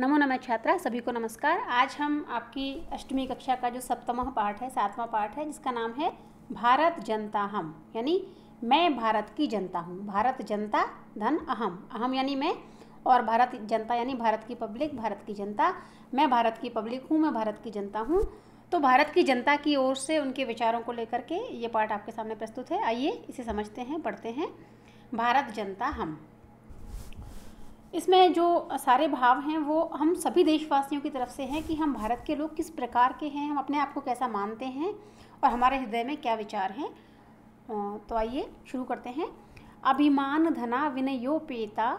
नमो नमः छात्रा सभी को नमस्कार आज हम आपकी अष्टमी कक्षा का जो सप्तम पाठ है सातवां पाठ है जिसका नाम है भारत जनता हम यानी मैं भारत की जनता हूँ भारत जनता धन अहम अहम यानी मैं और भारत जनता यानी भारत की पब्लिक भारत की जनता मैं भारत की पब्लिक हूँ मैं भारत की जनता हूँ तो भारत की जनता की ओर से उनके विचारों को लेकर के ये पाठ आपके सामने प्रस्तुत है आइए इसे समझते हैं पढ़ते हैं भारत जनता हम इसमें जो सारे भाव हैं वो हम सभी देशवासियों की तरफ से हैं कि हम भारत के लोग किस प्रकार के हैं हम अपने आप को कैसा मानते हैं और हमारे हृदय में क्या विचार हैं तो आइए शुरू करते हैं अभिमान धना विनयोपेता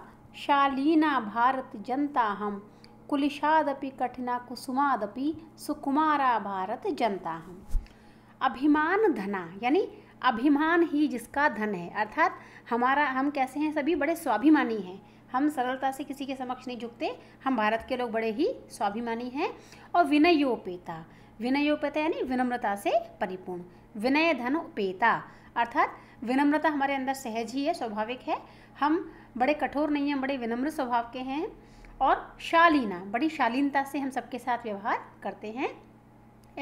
शालीना भारत जनता हम कुलिशादपि कठिना कुसुमादपि सुकुमारा भारत जनता हम अभिमान धना यानी अभिमान ही जिसका धन है अर्थात हमारा हम कैसे हैं सभी बड़े स्वाभिमानी हैं हम सरलता से किसी के समक्ष नहीं झुकते हम भारत के लोग बड़े ही स्वाभिमानी हैं और विनयोपेता विनयोपेता यानी विनम्रता से परिपूर्ण विनय धन उपेता अर्थात विनम्रता हमारे अंदर सहज ही है स्वाभाविक है हम बड़े कठोर नहीं हैं बड़े विनम्र स्वभाव के हैं और शालीना बड़ी शालीनता से हम सबके साथ व्यवहार करते हैं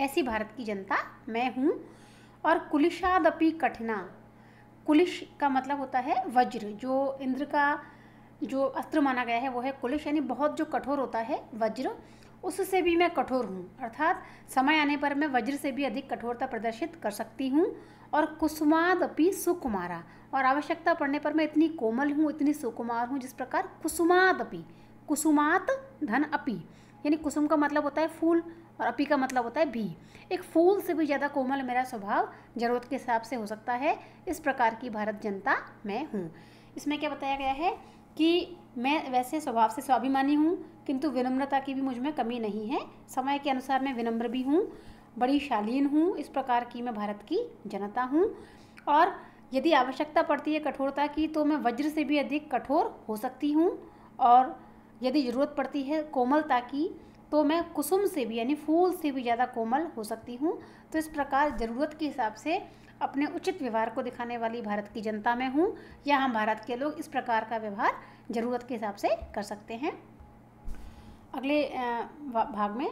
ऐसी भारत की जनता मैं हूँ और कुलिशादपि कठिना कुलिश का मतलब होता है वज्र जो इंद्र का जो अस्त्र माना गया है वो है कुलिश यानी बहुत जो कठोर होता है वज्र उससे भी मैं कठोर हूँ अर्थात समय आने पर मैं वज्र से भी अधिक कठोरता प्रदर्शित कर सकती हूँ और कुसुमाद अपी सुकुमारा और आवश्यकता पड़ने पर मैं इतनी कोमल हूँ इतनी सुकुमार हूँ जिस प्रकार कुसुमाद अपी कुसुमात धन अपी यानी कुसुम का मतलब होता है फूल और अपी का मतलब होता है भी एक फूल से भी ज़्यादा कोमल मेरा स्वभाव जरूरत के हिसाब से हो सकता है इस प्रकार की भारत जनता मैं हूँ इसमें क्या बताया गया है कि मैं वैसे स्वभाव से स्वाभिमानी हूँ किंतु विनम्रता की भी मुझ में कमी नहीं है समय के अनुसार मैं विनम्र भी हूँ बड़ी शालीन हूँ इस प्रकार की मैं भारत की जनता हूँ और यदि आवश्यकता पड़ती है कठोरता की तो मैं वज्र से भी अधिक कठोर हो सकती हूँ और यदि ज़रूरत पड़ती है कोमलता की तो मैं कुसुम से भी यानी फूल से भी ज़्यादा कोमल हो सकती हूँ तो इस प्रकार ज़रूरत के हिसाब से अपने उचित व्यवहार को दिखाने वाली भारत की जनता में हूँ या हम भारत के लोग इस प्रकार का व्यवहार ज़रूरत के हिसाब से कर सकते हैं अगले भाग में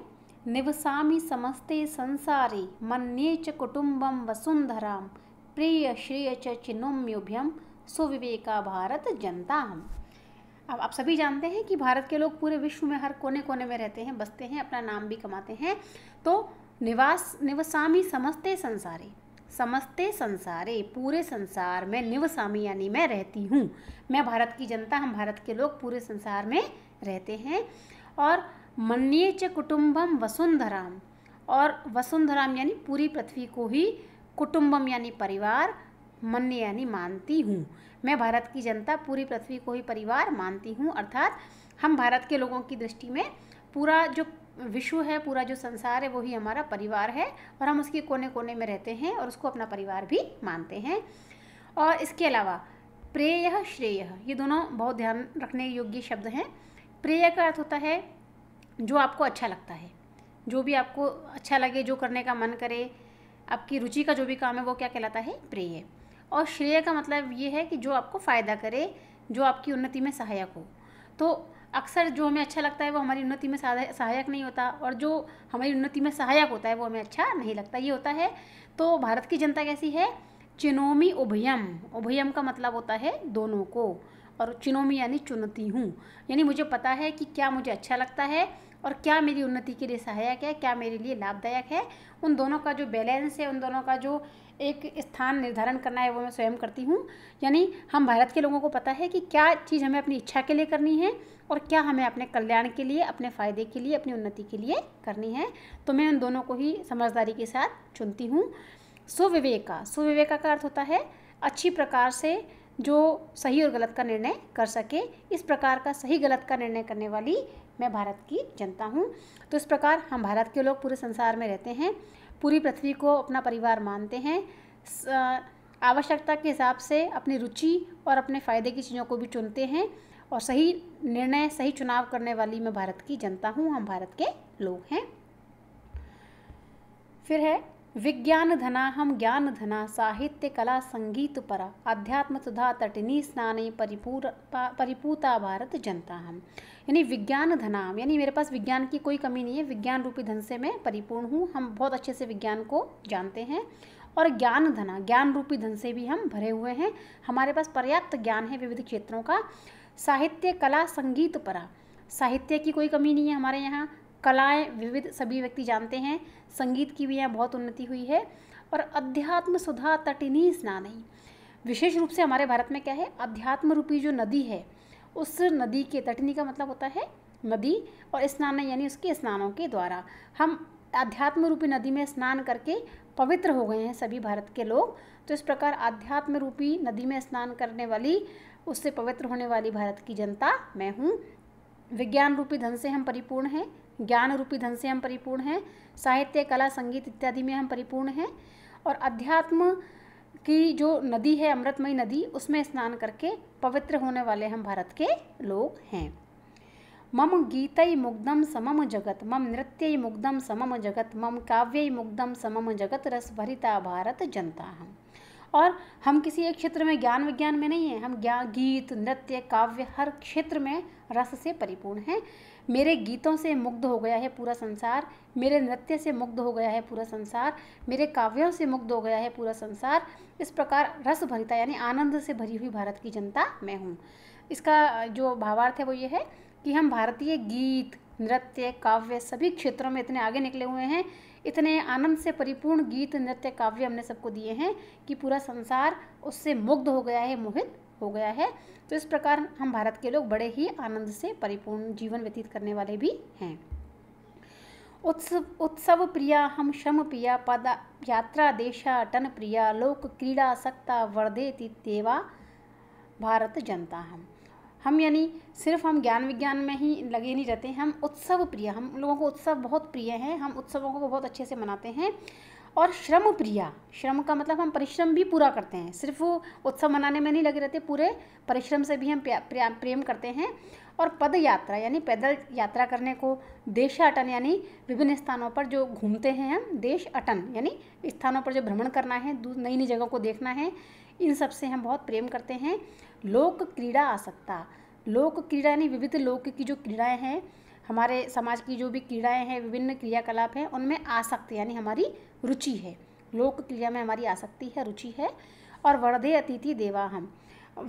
निवसामी समस्ते संसारी मन्ये च कुटुम्बम वसुंधराम प्रिय श्रेय च सुविवेका भारत जनता हम अब आप सभी जानते हैं कि भारत के लोग पूरे विश्व में हर कोने कोने में रहते हैं बसते हैं अपना नाम भी कमाते हैं तो निवास निवसामी समस्ते संसारे समस्ते संसारे पूरे संसार में निवसामी यानी मैं रहती हूँ मैं भारत की जनता हम भारत के लोग पूरे संसार में रहते हैं और मनिए च कुटुम्बम वसुंधराम और वसुंधराम यानी पूरी पृथ्वी को ही कुटुम्बम यानी परिवार मन यानी मानती हूँ मैं भारत की जनता पूरी पृथ्वी को ही परिवार मानती हूँ अर्थात हम भारत के लोगों की दृष्टि में पूरा जो विश्व है पूरा जो संसार है वही हमारा परिवार है और हम उसके कोने कोने में रहते हैं और उसको अपना परिवार भी मानते हैं और इसके अलावा प्रेय श्रेय ये दोनों बहुत ध्यान रखने योग्य शब्द हैं प्रेय का अर्थ होता है जो आपको अच्छा लगता है जो भी आपको अच्छा लगे जो करने का मन करे आपकी रुचि का जो भी काम है वो क्या कहलाता है प्रेय और श्रेय का मतलब ये है कि जो आपको फ़ायदा करे जो आपकी उन्नति में सहायक हो तो अक्सर जो हमें अच्छा लगता है वो हमारी उन्नति में सहायक नहीं होता और जो हमारी उन्नति में सहायक होता है वो हमें अच्छा नहीं लगता ये होता है तो भारत की जनता कैसी है चिनोमी उभयम उभयम का मतलब होता है दोनों को और चिनोमी यानी चुनती हूँ यानी मुझे पता है कि क्या मुझे अच्छा लगता है और क्या मेरी उन्नति के लिए सहायक है क्या मेरे लिए लाभदायक है उन दोनों का जो बैलेंस है उन दोनों का जो एक स्थान निर्धारण करना है वो मैं स्वयं करती हूँ यानी हम भारत के लोगों को पता है कि क्या चीज़ हमें अपनी इच्छा के लिए करनी है और क्या हमें अपने कल्याण के लिए अपने फ़ायदे के लिए अपनी उन्नति के लिए करनी है तो मैं उन दोनों को ही समझदारी के साथ चुनती हूँ सुविवेका सुविवेका का अर्थ होता है अच्छी प्रकार से जो सही और गलत का निर्णय कर सके इस प्रकार का सही गलत का निर्णय करने वाली मैं भारत की जनता हूँ तो इस प्रकार हम भारत के लोग पूरे संसार में रहते हैं पूरी पृथ्वी को अपना परिवार मानते हैं आवश्यकता के हिसाब से अपनी रुचि और अपने फ़ायदे की चीज़ों को भी चुनते हैं और सही निर्णय सही चुनाव करने वाली मैं भारत की जनता हूँ हम भारत के लोग हैं फिर है विज्ञान धना हम संगीत परा अध्यात्म सुधा तटिनी स्नान परिपूर परिपूता भारत जनता हम यानी विज्ञान धनाम यानी मेरे पास विज्ञान की कोई कमी नहीं है विज्ञान रूपी धन से मैं परिपूर्ण हूँ हम बहुत अच्छे से विज्ञान को जानते हैं और ज्ञान धना ज्ञान रूपी धन से भी हम भरे हुए हैं हमारे पास पर्याप्त ज्ञान है विविध क्षेत्रों का साहित्य कला संगीत परा साहित्य की कोई कमी नहीं है हमारे यहाँ कलाएं विविध सभी व्यक्ति जानते हैं संगीत की भी यहाँ बहुत उन्नति हुई है और अध्यात्म सुधा तटिनी स्नान ही विशेष रूप से हमारे भारत में क्या है अध्यात्म रूपी जो नदी है उस नदी के तटनी का मतलब होता है नदी और स्नान यानी उसके स्नानों के द्वारा हम आध्यात्म रूपी नदी में स्नान करके पवित्र हो गए हैं सभी भारत के लोग तो इस प्रकार आध्यात्म रूपी नदी में स्नान करने वाली उससे पवित्र होने वाली भारत की जनता मैं हूँ विज्ञान रूपी धन से हम परिपूर्ण हैं ज्ञान रूपी धन से हम परिपूर्ण हैं साहित्य कला संगीत इत्यादि में हम परिपूर्ण हैं और अध्यात्म की जो नदी है अमृतमयी नदी उसमें स्नान करके पवित्र होने वाले हम भारत के लोग हैं मम गीत मुग्धम समम जगत मम नृत्य मुग्धम समम जगत मम काव्य मुग्धम समम जगत रस भरिता भारत जनता हम और हम किसी एक क्षेत्र में ज्ञान विज्ञान में नहीं है हम ज्ञान गीत नृत्य काव्य हर क्षेत्र में रस से परिपूर्ण हैं मेरे गीतों से मुग्ध हो गया है पूरा संसार मेरे नृत्य से मुग्ध हो गया है पूरा संसार मेरे काव्यों से मुग्ध हो गया है पूरा संसार इस प्रकार रस भरिता यानी आनंद से भरी हुई भारत की जनता मैं हूँ इसका जो भावार्थ है वो ये है कि हम भारतीय गीत नृत्य काव्य सभी क्षेत्रों में इतने आगे निकले हुए हैं इतने आनंद से परिपूर्ण गीत नृत्य काव्य हमने सबको दिए हैं कि पूरा संसार उससे मुग्ध हो गया है मोहित हो गया है तो इस प्रकार हम भारत के लोग बड़े ही आनंद से परिपूर्ण जीवन व्यतीत करने वाले भी हैं उत्सव उत्सव प्रिया हम श्रम प्रिया पदा यात्रा देशा टन प्रिया लोक क्रीड़ा सक्ता वर्धे देवा भारत जनता हम हम यानी सिर्फ हम ज्ञान विज्ञान में ही लगे नहीं रहते हम उत्सव प्रिय हम लोगों को उत्सव बहुत प्रिय हैं हम उत्सवों को बहुत अच्छे से मनाते हैं और श्रम प्रिया श्रम का मतलब हम परिश्रम भी पूरा करते हैं सिर्फ उत्सव मनाने में नहीं लगे रहते पूरे परिश्रम से भी हम प्रेम करते हैं और पद यात्रा यानी पैदल यात्रा करने को अटन यानी विभिन्न स्थानों पर जो घूमते हैं हम देश अटन यानी स्थानों पर जो भ्रमण करना है नई नई जगहों को देखना है इन सब से हम बहुत प्रेम करते हैं लोक क्रीड़ा आसक्ता लोक क्रीड़ा यानी विविध लोक की जो क्रीड़ाएँ हैं हमारे समाज की जो भी क्रीड़ाएँ हैं विभिन्न क्रियाकलाप हैं उनमें आसक्ति यानी हमारी रुचि है लोक क्रिया में हमारी आसक्ति है रुचि है और वर्धे अतिथि देवा हम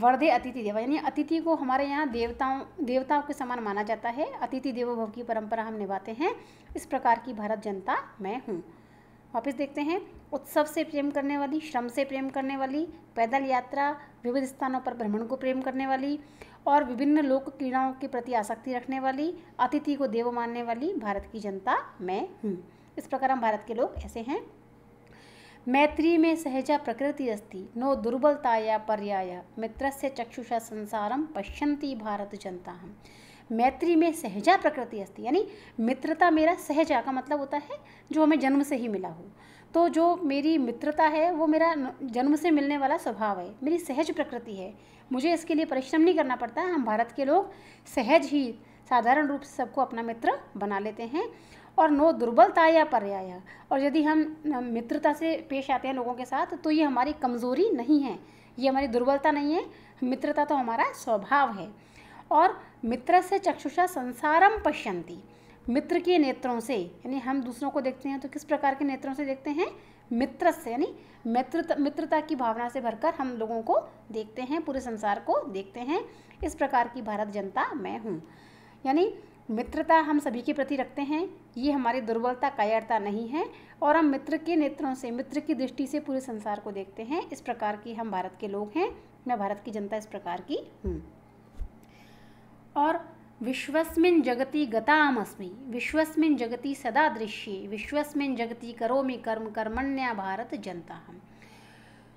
वर्धे अतिथि देवा यानी अतिथि को हमारे यहाँ देवताओं देवताओं के समान माना जाता है अतिथि देवो भव की परंपरा हम निभाते हैं इस प्रकार की भारत जनता मैं हूँ वापस देखते हैं उत्सव से प्रेम करने वाली श्रम से प्रेम करने वाली पैदल यात्रा विविध स्थानों पर भ्रमण को प्रेम करने वाली और विभिन्न लोक क्रीड़ाओं के प्रति आसक्ति रखने वाली अतिथि को देव मानने वाली भारत की जनता मैं हूँ इस प्रकार हम भारत के लोग ऐसे हैं मैत्री में सहजा प्रकृति अस्ति नो दुर्बलताया पर्याय मित्र से चक्षुषा संसारम पश्यंती भारत जनता हम मैत्री में सहजा प्रकृति अस्ति यानी मित्रता मेरा सहजा का मतलब होता है जो हमें जन्म से ही मिला हो तो जो मेरी मित्रता है वो मेरा जन्म से मिलने वाला स्वभाव है मेरी सहज प्रकृति है मुझे इसके लिए परिश्रम नहीं करना पड़ता हम भारत के लोग सहज ही साधारण रूप से सबको अपना मित्र बना लेते हैं और नो दुर्बलता या पर्याय और यदि हम मित्रता से पेश आते हैं लोगों के साथ तो ये हमारी कमज़ोरी नहीं है ये हमारी दुर्बलता नहीं है मित्रता तो हमारा स्वभाव है और मित्र से चक्षुषा संसारम पश्यंती मित्र के नेत्रों से यानी हम दूसरों को देखते हैं तो किस प्रकार के नेत्रों से देखते हैं मित्र से यानी मित्रता मित्रता की भावना से भरकर हम लोगों को देखते हैं पूरे संसार को देखते हैं इस प्रकार की भारत जनता मैं हूँ यानी मित्रता हम सभी के प्रति रखते हैं ये हमारी दुर्बलता कायरता नहीं है और हम मित्र के नेत्रों से मित्र की दृष्टि से पूरे संसार को देखते हैं इस प्रकार की हम भारत के लोग हैं मैं भारत की जनता इस प्रकार की हूँ और विश्वस्मिन् जगति गतामस्मि विश्वस्मिन् जगति सदा दृश्ये विश्वस्मिन् जगति करोमि कर्म कर्मण्या भारत जनता हम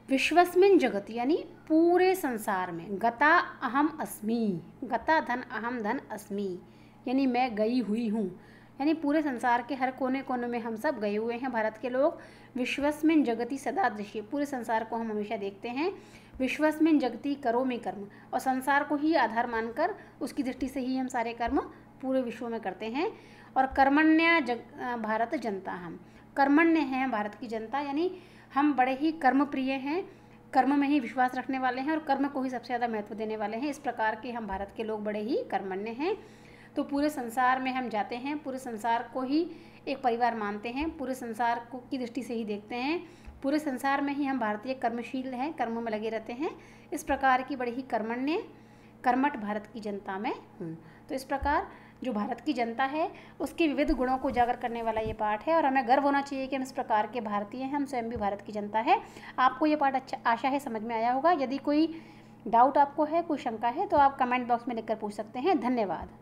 विश्वस्मिन जगत यानी पूरे संसार में गता अहम अस्मि गता धन अहम धन अस्मि यानी मैं गई हुई हूँ यानी पूरे संसार के हर कोने कोने में हम सब गए हुए हैं भारत के लोग विश्वस्मिन जगति सदा दृश्य पूरे संसार को हम हमेशा देखते हैं विश्वस्मिन जगति करो में कर्म और संसार को ही आधार मानकर उसकी दृष्टि से ही हम सारे कर्म पूरे विश्व में करते हैं और कर्मण्य जग भारत जनता हम कर्मण्य हैं भारत की जनता यानी हम बड़े ही कर्म प्रिय हैं कर्म में ही विश्वास रखने वाले हैं और कर्म को ही सबसे ज़्यादा महत्व देने वाले हैं इस प्रकार के हम भारत के लोग बड़े ही कर्मण्य हैं तो पूरे संसार में हम जाते हैं पूरे संसार को ही एक परिवार मानते हैं पूरे संसार को की दृष्टि से ही देखते हैं पूरे संसार में ही हम भारतीय कर्मशील हैं कर्मों में लगे रहते हैं इस प्रकार की बड़ी ही कर्मण्य कर्मठ भारत की जनता में हूँ तो इस प्रकार जो भारत की जनता है उसके विविध गुणों को उजागर करने वाला ये पाठ है और हमें गर्व होना चाहिए कि हम इस प्रकार के भारतीय हैं हम स्वयं भी भारत की जनता है आपको ये पाठ अच्छा आशा है समझ में आया होगा यदि कोई डाउट आपको है कोई शंका है तो आप कमेंट बॉक्स में लिखकर पूछ सकते हैं धन्यवाद